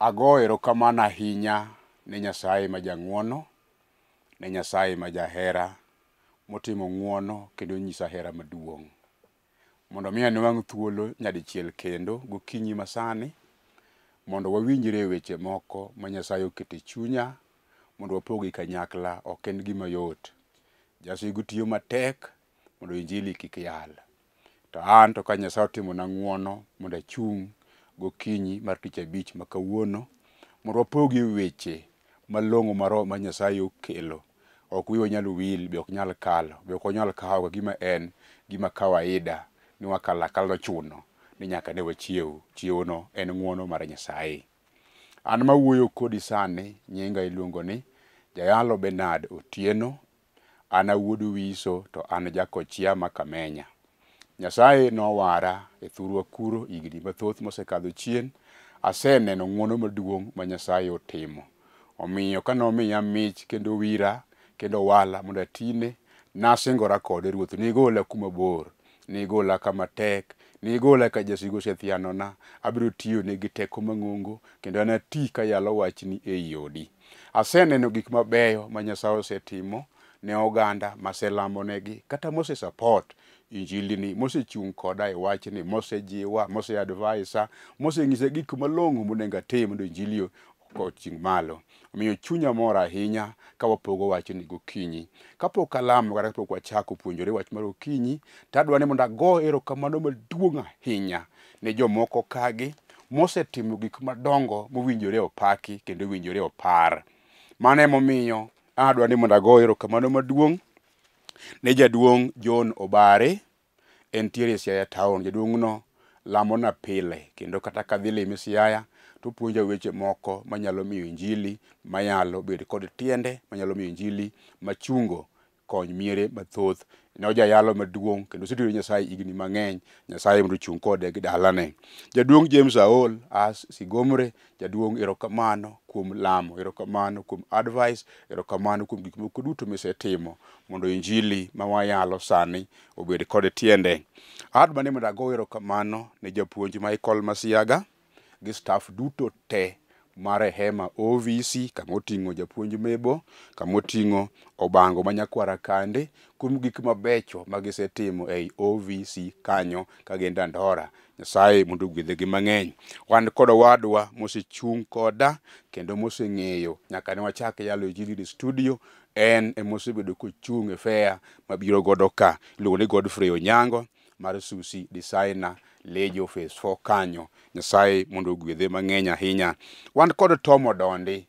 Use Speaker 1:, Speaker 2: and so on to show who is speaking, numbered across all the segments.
Speaker 1: agoyo erokamano ahinya ne nyasaye ma jang'uono ne nyasaye ma jahera motimo ng'uono kendo nyisa hera maduong' mondo mi anuang' thuolo nyadichiel kendo gokinyi masani mondo wawinjre e weche moko ma nyasaye okete chunya mondo wapog gi kanyakla ok en gima yot jasigu tiyo matek mondo injili kik yal to an to ka nyasaye otimona ng'uono mondo achung' gokinyi mar tich abich ma kawuono mondo wapog e weche malong'o maro ma Nyasaye okelo. Ok wiwa nyal wil, be ok nyal kalo, be ok wanyal kawo gima en gima kawaida ni wakala kala nochuno ni nyaka ne wachiew. Chiew no en ng'uono mar Nyasaye. An mawuoyo kodi sani, nyinga iluongo ni Jayalo Benard Otieno. An awuod Wiso to an jakochia ma Kamenya. Nyasaye nowara e thurwa kuro higni mathoth mosekadho chien, aseneno ng'uono maduong' ma Nyasaye otimo. Omiyo ka nomiya mich kendo wira kendo wala mondo atine, nasingora kode Ruoth, nigola kuma bor, nigola kama tek, nigola ka jasigu osethianona, abiro tiyone gi teko mang'ongo kendo anati kayalo wachni e i odi. Aseneno gik mabeyo ma Nyasaye osetimo ne oganda maselamonegi kata mose support injilini mosechung' koda e wachni mosejiwa moseadvisa moseng'isa gik malong'o monego atim mondo injili koching malo omiyo chunya mor ahinya ka wapogo wachni gokinyi kapok alamo kata kapok wachako puonjore wach mar okinyi tadwa ni mondo ago erokamano maduong' ahinya ne jomoko kagi mosetimo gik madongo mowinjore opaki kendo owinjore opar mano emomiyo adwa ni mondo ago erokamano maduong' ne jaduong' John Obare entiere e Siaya Town. Jaduong'no lamona pile kendo kata kadhi lime Siaya topuonja weche moko manyalo miyo injili manyalo bedo kod tiende manyalo miyo injili machungo kony miere mathoth ne ojayalo maduong' kendo osetweyo nyasaye igni mang'eny nyasaye mondo ochung' kode gi dalane jaduong' james aol as sigomre jaduong' erokamano kuom lamo erokamano kuom advice erokamano kuom gik moko duto misetimo mondo injili ma wayalo sani obed kod tiende ad mane mondo ago erokamano ne japuonj michael masiaga gi staff duto tee ma rehema ovc kama oting'o japuonj mebo kama oting'o obango ma nyakwara kande kuom gik mabecho magisetimo ei ovc kanyo kagindandora nyasaye mondo ogwedhegi mang'eny wan kod owadwa mosechung' koda kendo moseng'eyo nyaka ne wachak yalo ejilini studio en emosebedo kochung' e fea mabiro godo ka iluongo ni godfrey onyango mar susi designer Lejo Phase 4 kanyo. Nyasaye mondo ogwedhe mang'eny ahinya. Wan kod Tom Odondi.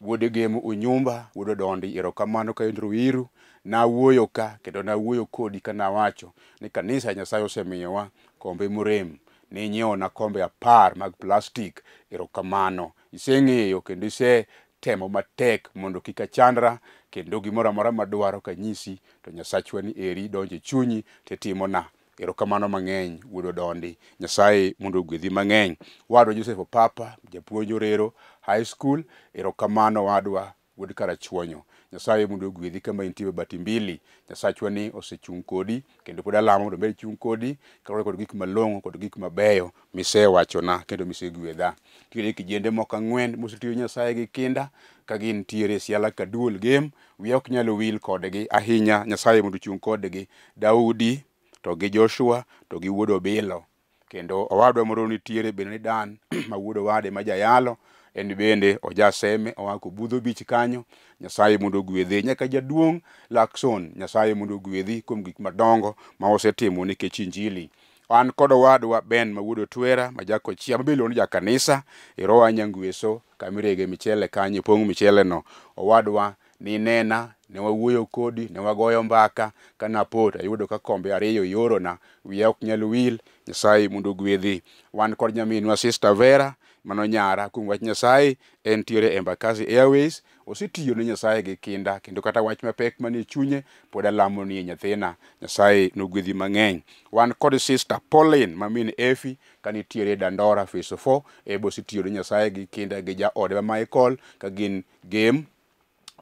Speaker 1: Wuode Gemu Unyumba, wuod Odondi, erokamano ka Andrew Wiru. Nawuoyo ka kendo nawuoyo kodi ka nawacho ni kanisa e Nyasaye osemiyowa kombe murem. Ni na kombe apar mag plastik. Erokamano. Iseng'eyo kendo ise temo matek mondo kik achandra kendo gimoro amora madwaro kanyisi to nyasachwa ni eri donje chunyi titimo na erokamano mang'eny wuodo dondi nyasaye mondo ogwedhi mang'eny wadwa josef opapa japuonj orero high school erokamano wadwa wuod karachuonyo nyasaye mondo ogwedhi kama intie e bati mbili nyasachwa ni osechung' kodi kendo pod alamo mondo mbele chung' kodi kaore kod gik malong'o kod gik mabeyo misewachona kendo misegwedha tiere kijende moko ang'wen mosetiyo nyasaye gi kinda ka gintiere siala ka dual game wiya ok nyal wil kodgi ahinya nyasaye mondo ochung' kodgi daudi to gi Joshua to gi wuod Obilo kendo owadwa moro nitiere bende ni Dan ma wuod owade ma jayalo en bende ojaseme oa kubudho bich kanyo nyasaye mondo ogwedhe nyaka jaduong' Lakson nyasaye mondo ogwedhi kuom gik madongo ma osetimo nikech injili an kod owadwa Ben ma wuod otwera ma jakochia ma bende ni jakanisa irowa nyangweso kamirege michele kanyo pong' michele no owadwa ninena ne wawuoyo kodi ne wagoyo mbaka kana pot ayudo ka kombe ariyo iorona wiya ok nyal wil nyasaye mondo ogwedhi wan kod nyaminwa sister vera mano nyara kuom wach nyasaye entiere embakasi airways osetiyo ne nyasaye gi kinda kendo kata wach mapek mani chunye pod alamo ni e nyathina nyasaye nogwedhi mang'eny wan kod sister paulin mamin efi kanitiere e dandora fase 4 ebe osetiyo ne nyasaye gi kinda gi jaode ma michael ka gin game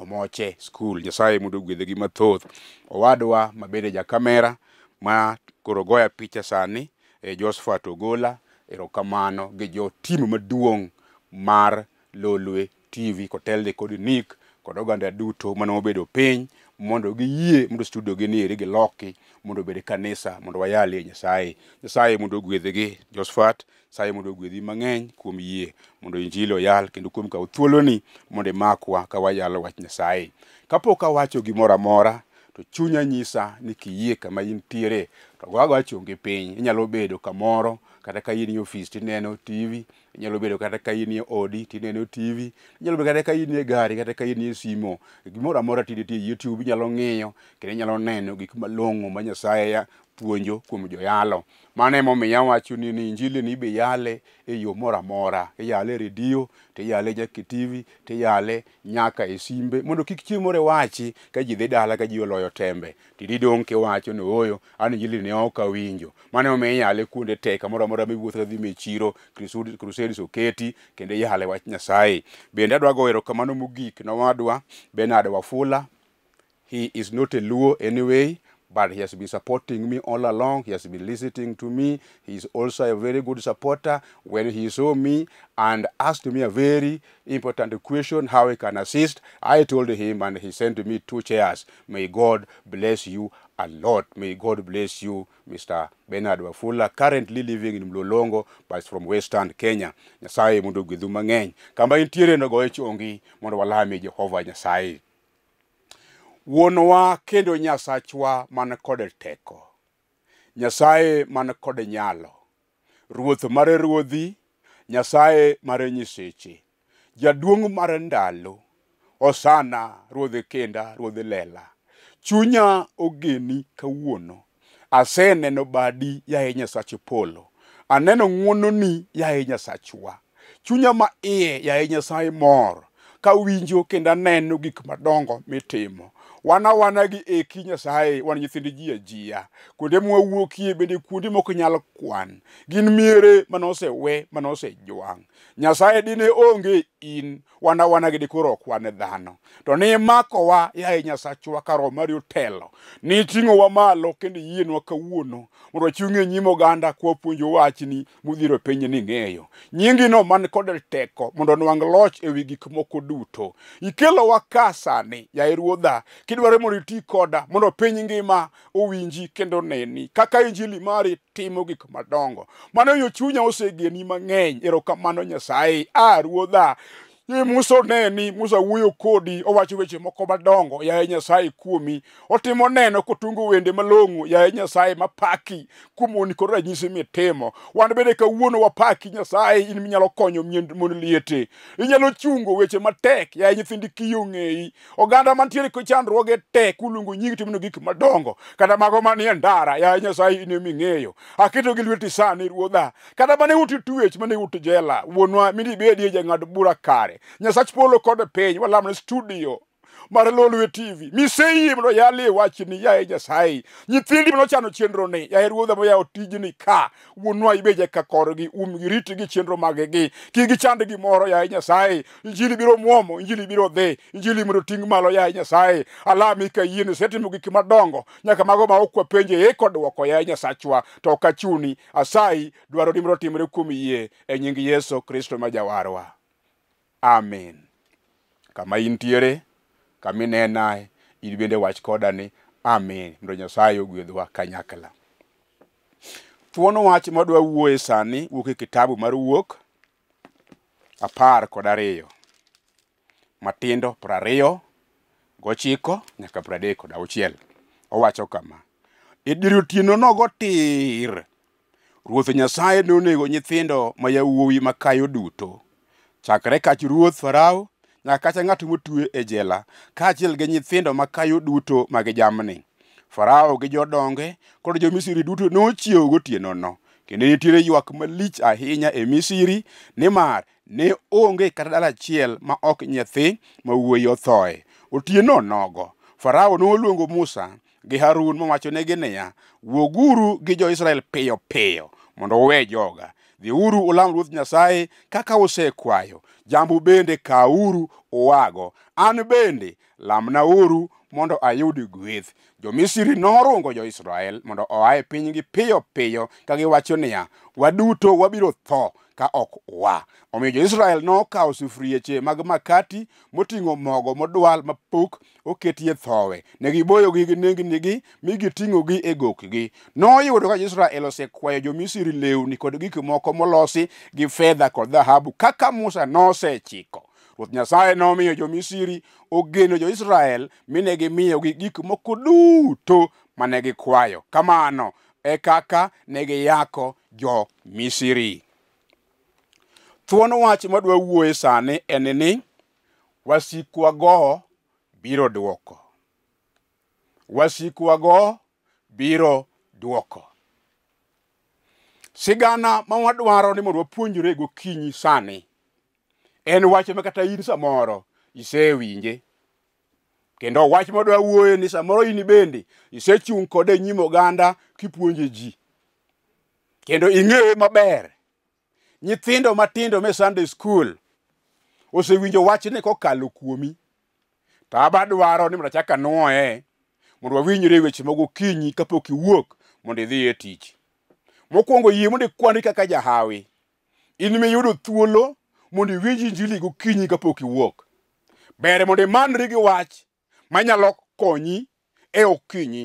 Speaker 1: omoche skul nyasaye mondo ogwedhegi mathoth owadwa mabende ja kamera ma koro goya picha sani e josphat ogola erokamano gi jo tim maduong' mar lolwe tv kotelne kod nik kod oganda duto mane wabedo piny mondo giyie mondo studio gi niri giloki mondo obed kanisa mondo wayalie e nyasaye nyasaye mondo ogwedhgi josfat nyasaye mondo ogwedhi mang'eny kuom yie mondo injili oyal kendo kuom kawo thuoloni mondo imakwa ka wayalo wach nyasaye kapok awacho gimoro amora to chunya nyisa ni kiyie kama intiere to goagoa chonge piny inyalo bedo kamoro kata ka in e ofis tineno tv inyalo bedo kata ka in e odi tineno tv inyalo bedo kata ka in e gari kata ka in e simo gimoro amora tinditie youtube inyalo ng'iyo kendo inyalo neno gik malong'o ma nyasaye puonjo kuom joyalo mano emomiya awacho ni ni injili ni ibiyale e yo moro amora iyale redio tiyale nyaka tv tiyale nyaka e simbe mondo kik chieng' moro iwachi ka ji dhi dala ka ji oloyo tembe tididong' kiwacho ni ooyo an injili ne ok awinjo mano emomiya iyale kuonde te kamoro amora miwuotho kadhi mi chiro crusades oketi kendo iyale wach nyasaye bende adwa go erokamano mogik nowadwa benard wafula he is not a luo anyway but he has been supporting me all along. He has been listening to me. He is also a very good supporter. When he saw me and asked me a very important question, how he can assist, I told him and he sent me two chairs. May God bless you a lot. May God bless you, Mr. Bernard Wafula, currently living in Mlolongo, but from Western Kenya. Nyasaye mundu gidhu mang'eny. Kamba intiere nogoye chongi mondo walame Jehova Nyasaye. wuonwa kendo nyasachwa man kod teko nyasaye man kod nyalo ruoth mare ruodhi nyasaye mare nyiseche jaduong' mar ndalo osana ruodhi kenda ruodhi lela chunya ogeni kawuono aseneno badi yaye nyasach polo aneno ng'uononi yaye nyasachwa chunya ma iye yaye nyasaye mor kawinjo kendo aneno gik madongo mitimo wan awana gi eki nyasaye wan nyithindi ji ajia kuonde mwawuokie bende kuonde mok nyal kwan gin miere manosewe manosejwang' nyasaye dine onge in wan awana gi dikoro okwan e dhano to nimakowa yae nyasachwa karo mari otelo niting'owa malo kendo yienwa kawuono mondo wachung' e nyim oganda kwapuonjo wachni mudhiro e piny ni ng'eyo nyingino man kod teko mondo nwang' loch e wi gik moko duto ikelowa ka sani yae ruodha kidwaro mondo iti koda mondo piny ngima owinji kendo neni kaka injili mari timo gik madongo mano yo chunya osegeni mang'eny erokamano nyasaye a ah, ruodha ye Musa oneni Musa wuoyo kodi owacho weche moko madongo yaye Nyasaye kuomi otimo neno kotungo wende malongo yaye Nyasaye mapaki kumoni kod ranyisi mitimo wan bende kawuono wapaki Nyasaye in minyalo konyo mon liete inyalo chungo weche matek yaye nyithindi kiyong'eyi oganda mantiere ko chandruoge te kulungo nyingi timno gik madongo kata mago manie ndara yaye Nyasaye in ming'eyo aketo gi lweti sani ruodha kata mane uti tuech mane uti jela wuonwa midibedie jang'ad bura kare nyasach polo kod piny walamne studio mar lolwe tv miseyie mondo yali e wachni yaye nyasaye nyithindi manochano chenroni yaye ruodha moyawo tijni ka wuonwa ibeja ka korgi umgi ritgi chenro maggi kik gichand gimoro yaye nyasaye injili biro mwomo injili biro dhi injili mondo ting' malo yaye nyasaye alami kayin isetimo gik madongo nyaka mago ma ok wapenje e kod dwoko yaye nyasachwa to ok achuni asayi dwaro ni mondo timre kuom yie e nying yesu kristo ma jawarwa Amin. Kama intiere, kami e nenae, idibende wach koda ni. Amin. Mdo nyasaye ugwedhwa kanyakla. Thuon wach madwa wuoye sani wuok e kitabu mar wuok apar kod ariyo. Matindo prariyo gochiko nyaka pradek kod auchiel. Owacho kama. Idiryo e tino nogo tir. Ruoth Nyasaye nonego nyithindo ma yawuowi makayo duto. chakre e kach ruoth farao nyaka kacha ng'at motwe e jela kaachiel gi nyithindo makayo duto mag jamni farao gi jodonge kod jomisiri duto nochiewo gotienono kendo nitiere ywak malich ahinya e misiri nimar ne onge kata dala achiel ma ok nyathi ma wuoyi othoe otieno nogo farao noluongo musa gi harun mowachonegi niya wuoguru gi jo israel piyo piyo mondo uwe joga dhiuru ulam ruoth nyasaye kaka usekwayo jambu bende kauru uwago an bende lamnauru mondo ayud gweth jomisri norungo joisrael mondo oa e pinygi piyo piyo ka giwacho niya waduto wabiro tho ka ok wa omiyo joisrael nokawo sufrieche mag makati moting'o mogo modwal mapok oketie thowe ne giboyogi gi nenginigi mi giting'ogi e gokgi noyudo ka joisrael osekwayo jomisri lewni kod gik moko molosi gi fedha kod dhahabu kaka musa nosechiko Ruoth Nyasaye nomiyo jo-Misri ogeno jo-Israel mine gimiyogi gik moko duto mane gikwayo. Kamano e kaka ne giyako jo-Misri. Thuon wach madwa wuoye sani en ni wasikwa go biro duoko. Wasikwa go biro duoko. Sigana ma wadwaro ni mondo wapuonjre gokinyi sani en wach ma kata in samoro isewinje kendo wach modwa wuoye ni samoro in bende isechung' kode e nyim oganda kipuonje ji kendo ing'eye maber nyithindo matindo me sunday school osewinjo wachni kokalo kuomi to aba dwaro ni mondo achak anwoye mondo wawinjre e weche ma gokinyi kapok iwuok mondo idhi e tich mokwongo yie mondo ikwanri kaka jahawi in miyudo thuolo mondo iwinji njili gokinyi kapok iwuok bere mondo imanri gi wach manyalo konyi e okinyi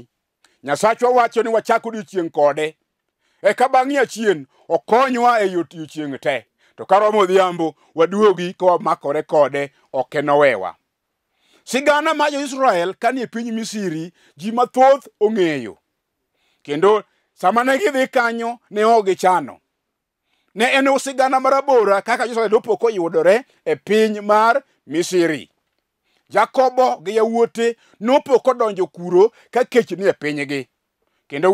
Speaker 1: nyasachwa wacho ni wachak odiochieng' kode eka bang'i achien okonywa e odiochieng' te to karomo odhiambo waduogi kawamakore kode ok enowewa sigana ma jo israel kanie piny misiri ji mathoth ong'eyo kendo sama ne gidhi kanyo ne ok gichano ne en osigana marabora kaka Josef dopo koyudore e piny mar Misiri. Jakobo gi yawuote nopo kodonjo kuro ka kech ni e pinygi. Kendo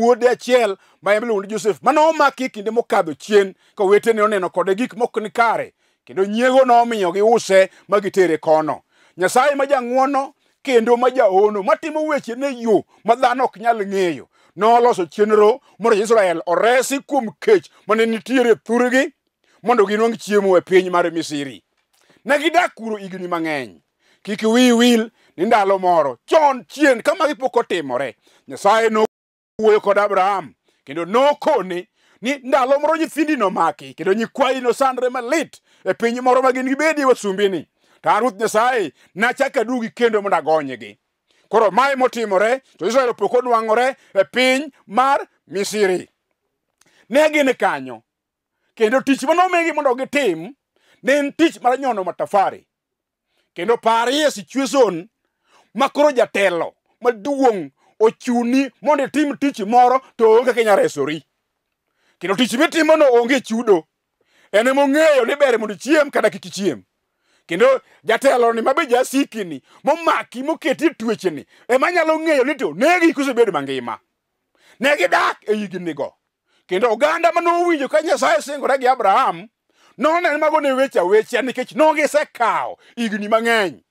Speaker 1: wuode achiel ma en miluongo ni Josef mane omaki e kinde mokadho chien kowetene oneno kode gik mok ni kare. Kendo nyiego nomiyo giuse ma gitere kono. Nyasaye ma jang'uono kendo ma jaono matimo weche ne yo ma dhano ok nyal ng'eyo. noloso chenro mondo israel oresi kuom kech mane nitiere e thurgi mondo ginwang' chiemo e piny mar misiri ne gidak kuro igni mang'eny kik wii wil ni ndalo moro chon chien kamagi pok otimore nyasaye nowuoyo kod abraham kendo nokone ni ndalo moro nyithindi nomaki kendo nyikwayi nosandre malit e piny moro ma gin gibedie wasumbini to aruth nyasaye nachaka dugi kendo mondo agonygi Koro mae motimore to Israel pok odwang'ore e piny mar Misri. Ne gin kanyo. Kendo tich manomigi mondo gitim ne en tich mar nyono matafari. Kendo parie situation ma koro jatelo maduong' ochuni mondo itim tich moro to onge kaka inyalo resori. Kendo tich mitimono onge chudo. En emong'eyo ni ber mondo ichiem kata kik ichiem. kendo jatelo ni mabe jasiki ni momaki moketi e tuoche ni ema nyalo ng'eyo ni to negi kuse bedo mangima ne gidak e higni go kendo oganda mano owinjo ka nyasaye singore gi Abraham none mago ne weche weche nikech nogisekawo higni mang'eny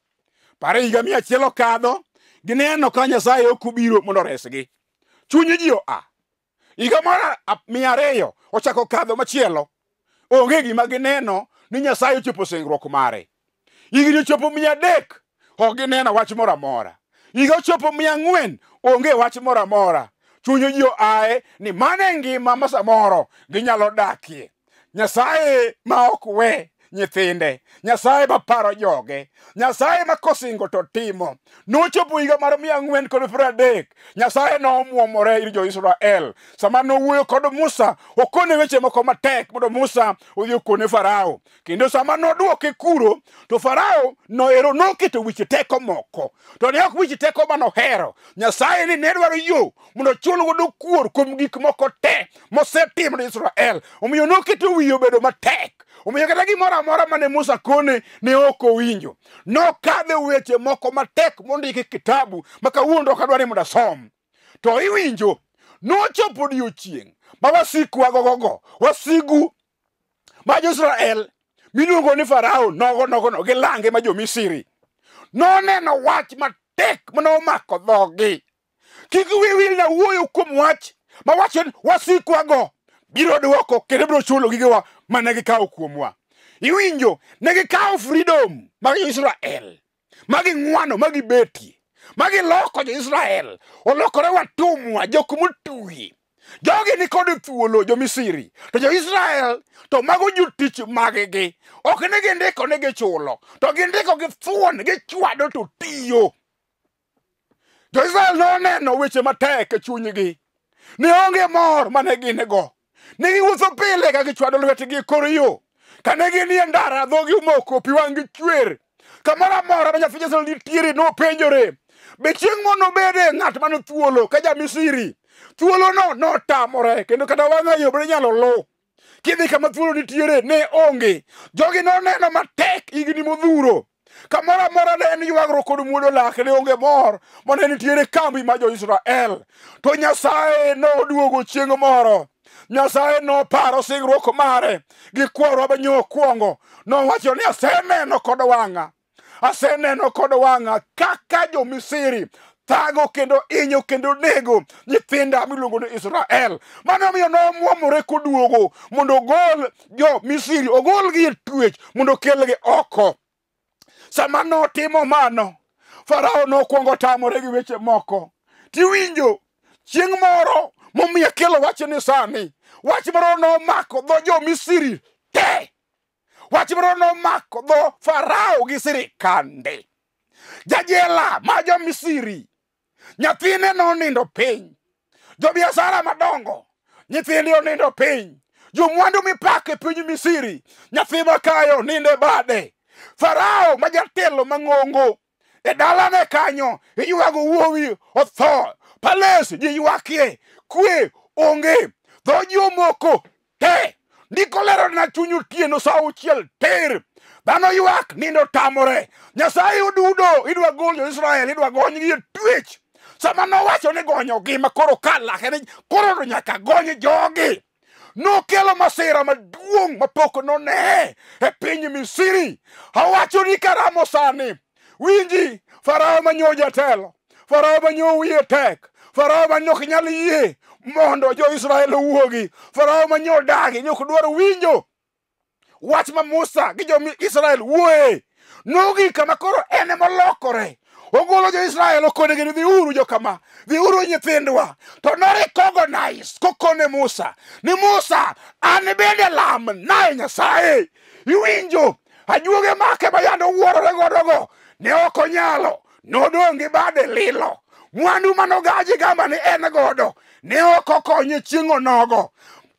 Speaker 1: pare higa mia achiel okadho gineno ka nyasaye ok obiro mondo resgi chuny ji oa higa mar mia ariyo ochako kadho machielo onge gima gineno ni nyasaye ochopo singruok mare Igini ochopo mia adek, ok gineno wach moro amora. Igini ochopo mia ang'wen, onge wach moro amora. Chunyo ji oae ni mano e ngima ma samoro ginyalo dakie. Nyasaye ma ok we. nyithinde nyasaye maparo joge nyasaye ma kosingo to timo nochopo higa mar mia ang'wen kod pradek nyasaye nomwomore ir joisrael sama nowuoyo kod musa okone weche moko matek mondo musa odhi okone farao kendo sama nodwoke kuro to farao noero noketo weche teko moko to ne ok weche teko manohero nyasaye ni ne dwaro yo mondo chulgodo kuor kuom gik moko te mosetimo joisrael omiyo noketo wiye obedo matek omiyo kata gimoro amora mane musa kone ne ok owinjo nokadhe weche moko matek mondiki kitabu ma kawuono ok adwa ni mondo asom to iwinjo nochopo diochieng ma wasiku wagogogo wasigu ma joisrael miluongo ni farao nogo nogo no gi lange ma jomisiri noneno wach matek mane omako dhogi kik wiwil na wuoyo kuom wach mawacho ni wasikwago biro dwoko kendo biro chulo gigewa mane gikawo kuomwa iwinjo ne gikawo fridom mag israel maging'wano magibetie magiloko jo israel olokore watumwa jok motwi jogi nikod thuolo jomisiri to jo israel to mago jotich maggi ok ne gindiko ni gichulo to gindiko gi thuon gichwado to tiyo jo israel noneno weche matek e chunygi ne onge mor mane gin go ne giwuotho pile ka gichwado lwetgi kor yo ka ne gin e ndara dhogi umoko pi wang' gichwer kamoro amora ma nyathi jesu nitiere nopenjore be chieng' monobede e ng'at mano thuolo ka jamisiri thuolono notamore kendo kata wang'ayo bende nyalo lu kidhi kama thuolo nitiere ne onge jogi noneno matek igni modhuro kamoro amora ne en ywagro kod muodo lak ne onge mor mane nitiere kambi ma jo israel to nyasaye noduogo chieng' moro Nyasaye noparo singruok mare gi kwarwa benyo okuongo. Nowacho ni aseneno kod wang'a. Aseneno kod wang'a kaka jo Misri thago kendo inyo kendo nego nyithinda miluongo ni Israel. Mano miyo nomwomore koduogo mondo ogol jo Misri, ogol gi e twech mondo okelgi oko. Sama notimo mano, Farao nokuongo tamore gi weche moko. Tiwinjo, chieng' moro momiyo akelo wach ni sani wach moro nomako dho jo misiri te wach moro nomako dho farao gi sirikande jajela ma jo misiri nyathine nonindo piny jobiasara madongo nyithinde onindo piny jomwandu mipako e piny misiri nyathi makayo ninde bade farao ma jatelo mang'ongo e dalane kanyo iywago wuowi otho pales ji ywakie kwe onge dho jomoko te ndiko lero na chuny otieno sa auchiel ter dhano ywak nindo tamore nyasaye odudo idwa gol jo israel idwa gonygi e twech sama nowacho ni gonyogi makoro kalake ni koro to nyaka gony jogi nokelo masira maduong' mapok nonee e piny misiri awacho ni karamo sani winji farao manyo jatelo farao manyo wiye tek farao ma nok nyal yie mondo jo israel owuogi farao ma nyo dagi nok dwar winjo wach ma musa gi jo israel wuoye nogi kama koro ene molokore ogolo jo israel okonegi ni dhiuru jo kama dhiuru nyithindwa to norekogonais kokone musa ni musa an bende lam nae nyasaye iwinjo ajuoge make ma yande wuororegodogo ne okonyalo nodong gi bade lilo mwandu manogaji gamba ni en godo ne ok okonye chieng' onogo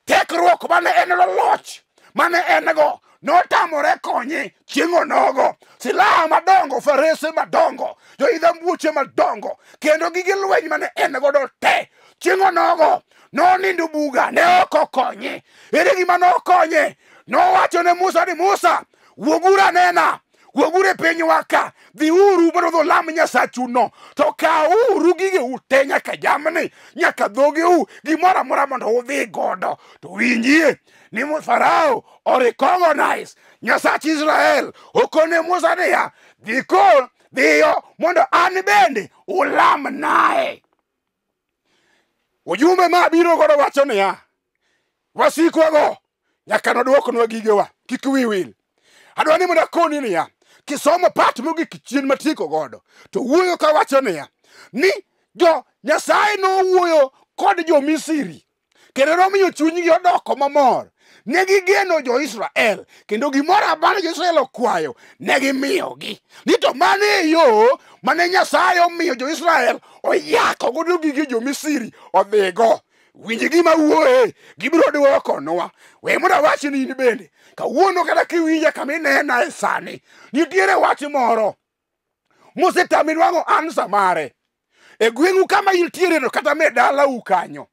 Speaker 1: tekruok mane en loloch mane en go notamore konye chieng' onogo silaha madongo farese madongo joidhambuoche madongo kendo gige lweny mane en godo te chieng' onogo nonindo buga ne ok okonye ere gima nokonye nowacho ne musa ni musa wuogura nena wuoguru e pinywa ka dhiuru mondo dho lam nyasachuno to kauru gigeu te nyaka jamni nyaka dhogeu gimoro amora mondo udhi godo to winjie ni farao orecognize nyasach israel okone musa niya dhiko dhiyo mondo an bende ulam nae ujumbe ma biro godo wacho niya wasikwago nyaka noduoknwa gigewa kik wiwil adwa ni mondo akoni niya kisomo pat mogik chien matieko godo to wuoyo kawacho niya ni jo nyasaye nowuoyo kod jo misri kendo nomiyo chunygi odoko mamor ne gigeno jo israel kendo gimoro amora jo israel okwayo ne gimiyogi ni to mano e yo mane nyasaye omiyo jo israel oyako godo gige jo misri odhigo winj gima wuoye gibiro dwokonwa we mondo awach ni in bende kawuono kata kiwinja kaminena e sani nitiere wach moro mosetami nwang'o ansa mare e gweng'u kama intiereno kata me dalau kanyo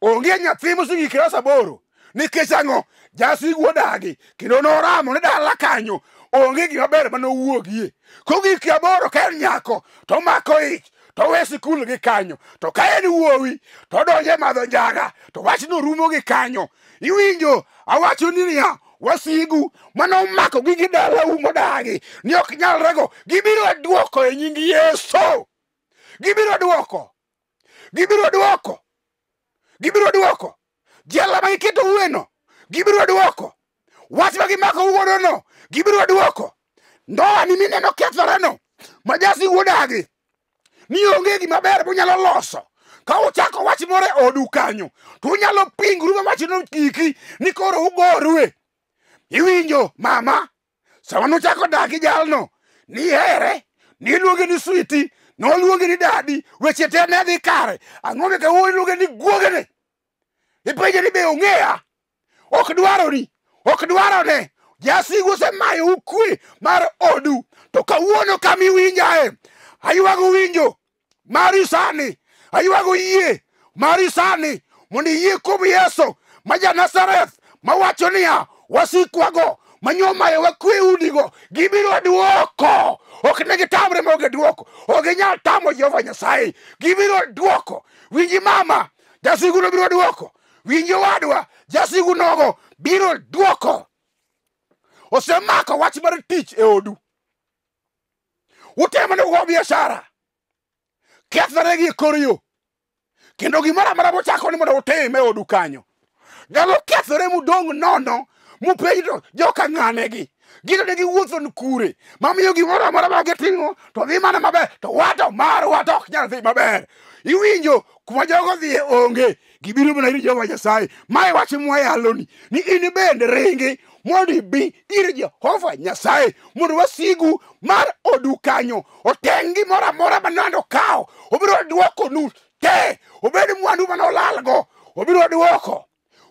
Speaker 1: onge nyathi mosegik klas aboro nikech ang'o jasigu odagi kendo noramo ni dala kanyo onge gimaber manowuogie kogik aboro ka en nyako tomako ich to we sikul gi kanyo to ka en wuowi todonje madho njaga to wachno rumo gi kanyo iwinjo awacho ni niya wasigu mane omako gi gi dalau modagi ni ok nyalrego gibiro e dwoko e nying yeso gibiro dwoko gibiro dwoko gibiro dwoko jela ma giketo ueno gibiro dwoko wach ma gimako wuodono gibiro dwoko ndoani mineno kethoreno ma jasi wuodagi ni onge gimaber monyalo loso ka uchako wach moro e odu kanyo to unyalo pingru ma machino kiki ni koro ugorue iwinjo mama sama nochako dak gi jalno nihere niluonge ni switi noluongi ni dadi weche te ne dhi kare ang'one kawuo iluonge ni guogene ipenje ni be ong'eya ok dwarori ok dwarone jasigu osemayo ukwe mar odu to kawuono kama iwinjae aywago winjo mari sani aywago yie mari sani mondo iyie kuom yeso ma janasareth mawacho niya wasikwago manyomayo wakweunigo gibiro dwoko ok ne gitamre maonge dwoko ok ginyal tamo jehova nyasaye gibiro dwoko winji mama jasiguno biro dwoko winji wadwa jasigunogo biro dwoko osemako wach mar tich e odu utemo ni ugo biashara kethore gi kor yo kendo gimoro amora mochako ni mondo utim e odu kanyo nyalo kethore mudong' nono mupenjo joka ng'anegi gino ne giwuothon kure mamiyo gimoro amora ma gitimo to dhi mana maber to wato marwa to ok nyal dhi maber iwinjo kuma jogo dhie onge gibiro mana ir jehova nyasaye mae wach mwayaloni ni in bende ringi mondo ibi ir jehova nyasaye mondo wasigu mar odu kanyo oteng' gimoro amora manando kawo obiro dwokonu te obed mwandu manolalgo obiro dwoko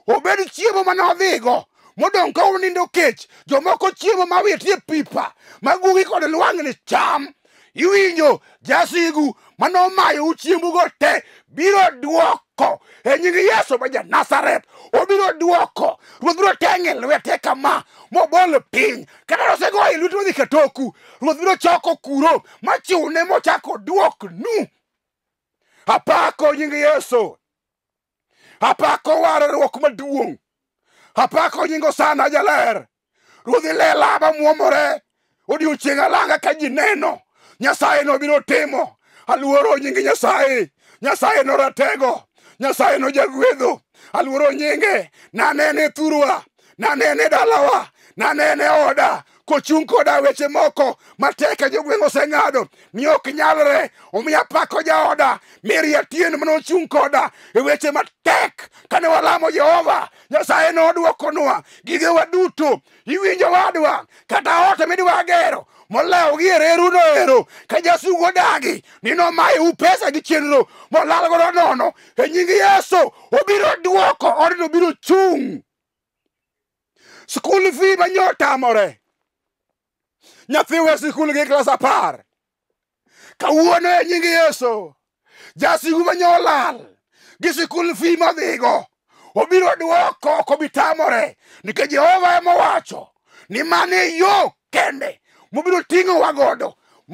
Speaker 1: obed chiemo manodhigo modong' ka unindo kech jomoko chiemo mawitie pipa magugi kod lwang'ni cham iwinjo jasigu manomayo u chiembugo te biro dwoko e nying yeso ma janasaret obiro dwoko ruoth biro teng'e lwete kama mobol piny kata nosego e lwete madhi katoku ruoth biro choko kuro machune mochako dwoknu apako nying yeso apako waroruok maduong' apako nyingo sana jaler ruodhi lela mamuomore odiochieng' alanga ka ji neno nyasaye no biro timo aluoro nying nyasaye nyasaye no ratego nyasaye no jagwedho aluoro nyinge nanene thurwa nanene dalawa nanene oda kochung' koda weche moko mateke jogweng' oseng'ado ni ok nyalre omiyo apako jaoda miri atien manochung' koda e weche matek kane walamo jehova nyasaye nodwokonwa gigewa duto iwinjo wadwa kata ote midwagero molewo gi ereru no ero ka jasugu odagi ni nomaye u pesa gi chenro molalgodo nono e nying yesu obiro dwoko odno biro chung' skul fi manyo tamore nyathi we sikul gi klas apar kawuono e nying yeso jasigu manyo olal gi sikul fi madhigo obiro dwoko kobitamore nikech jehova emowacho ni mane yo kende mobiro ting'o wagodo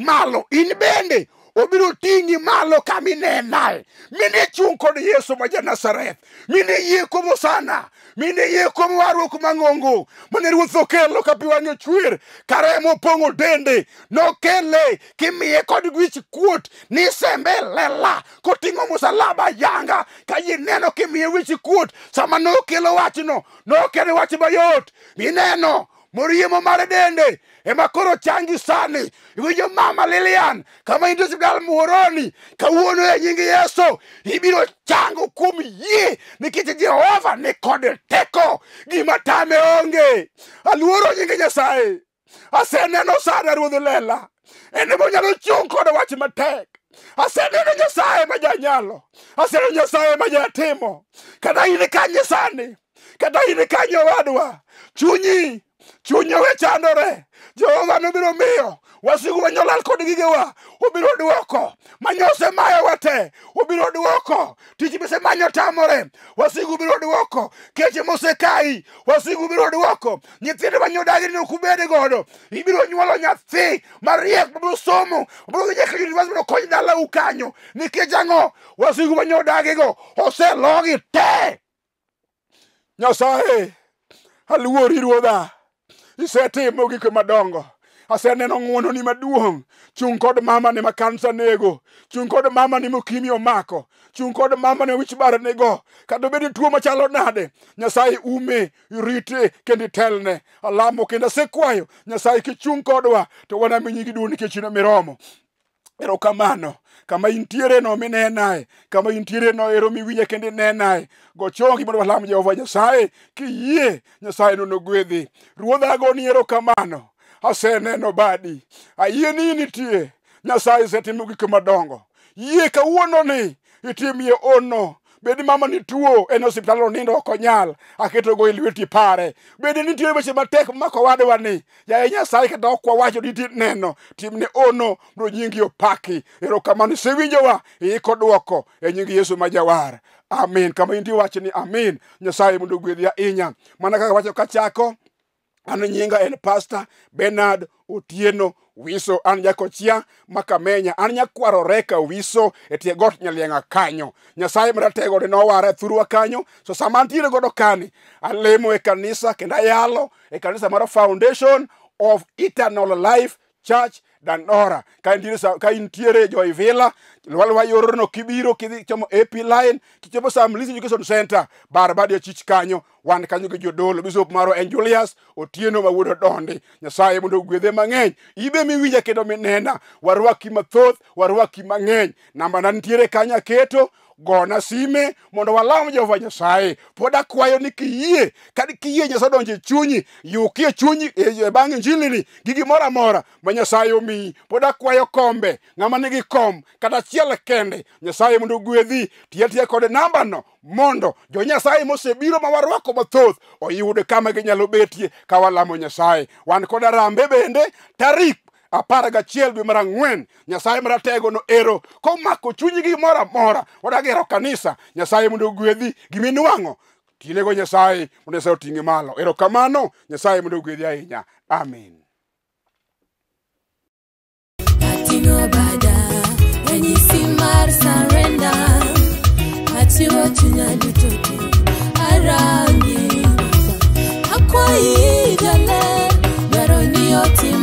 Speaker 1: malo in bende obiro tingi malo kama inena mine chung kod Yesu ma ja Nazareth mine yie kuom osana mine yie kuom warruok mang'ongo mane ruoth okelo ka pi wang'e chwer ka remo opong'o dende nokele kimiye kod gwich kuot ni sembelela koting'o musalaba yanga ka ji neno kimiye wich kuot sama nokelo wachno nokele wach mayot mineno moriemo mar dende emakoro changi sani iwinjo mama lilian kama in osiptal muoroni kawuono e nying yesu ibiro chango kuom yie nikech jehova ni kode teko gima tame onge aluoro nying nyasaye aseneno sana ruodh lela en emonyalo chung' kod wach matek aseneno nyasaye ma janyalo aseneno nyasaye ma jatimo kata in kanye sani kata in kanye owadwa chunyi chunye wechandore jehova nobiro miyo wasigu manyolal kod gigewa obiro dwoko manyosemayowa te obiro dwoko tich misemanyo tamore wasigu biro dwoko keche mosekai wasigu biro dwoko nyithindo manyodagi ni okubede godo ibiro nyuolo nyathi mariek mabiro somo obiro ginyekajuniversi biro kony dalau kanyo nikech ang'o wasigu manyodagigo oselogi te nyasaye aluori ruodha isetimo gikwe madongo aseneno ng'uononi maduong' chung' kod mamani ma kansa nego chung' kod mamani mokimi omako chung' kod mamani wich barnigo kadobed tuo machalo nade nyasaye ume irite kendo itelne alamo kendo asekwayo nyasaye kichung' kodwa to wanamiyi gi duo nikech ino miromo erokamano kama intiere no minenae kama intiere no ero miwinje kendo inenae gochongi mondo walam jehova nyasaye kiyie nyasaye no nogwedhi ruodha goni erokamano aseneno badi ayie ni initie nyasaye isetimo gik madongo yie kawuono ni itimie ono bedi mama ni tuo en osiptal onindo ok onyal aketo go ilweti e pare bedi nitie weche matek mako wadwa ni yaye nyasaye kata ok wawacho diti neno timne ono mondo nyingi opaki ero kamano isewinjowa iiko dwoko e nying yesu ma jawar amin kama indi wach ni amin nyasaye mondo gwedhi ahinya mana kaka wacho kachako an nyinga en pastor benard otieno wiso an jakochia makamenya an nyakwaro reka wiso etie got nyalienga kanyo nyasaye maratego ni noware thurwa kanyo so sama antiere godo kani alemo e kanisa kendo ayalo e kanisa mar foundation of eternal life church Dandora kaintiere sa kaintiere Joy Villa walwa yorno kibiro kidhi chomo AP line kichomo Sam Lisi Education Center barabara ya e chich kanyo wan kanyo gi jodolo bisop maro en Julius Otieno ma wudo donde nyasaye mundo gwedhe mang'eny ibe miwija kendo minena warwaki mathoth warwaki mang'eny namba nantiere kanya keto gona sime mondo walam jehova nyasaye pod akwayo ni kiyie kadi kiyie nyasaye donje e chunyi yuki chunyi e, e bang' njilini gi gimoro amora ma nyasaye omiyi pod akwayo kombe ng'ama nigi kom kata achiel kende nyasaye mondo gwedhi tiyatia kod no mondo jo nyasaye mosebiro ma warwako mathoth oyud kama ginyalo betie ka walamo nyasaye wan kod rambe bende tarik apar gachiel dwe mar ang'wen nyasaye maratego no ero komako chunygi mora mora wadagero kanisa nyasaye mondo ogwedhi giminwang'o tinego nyasaye mondo nyasaye oting'e malo ero kamano nyasaye mondo ogwedhi ahinya amin Akwai dalek, dwaro ni otim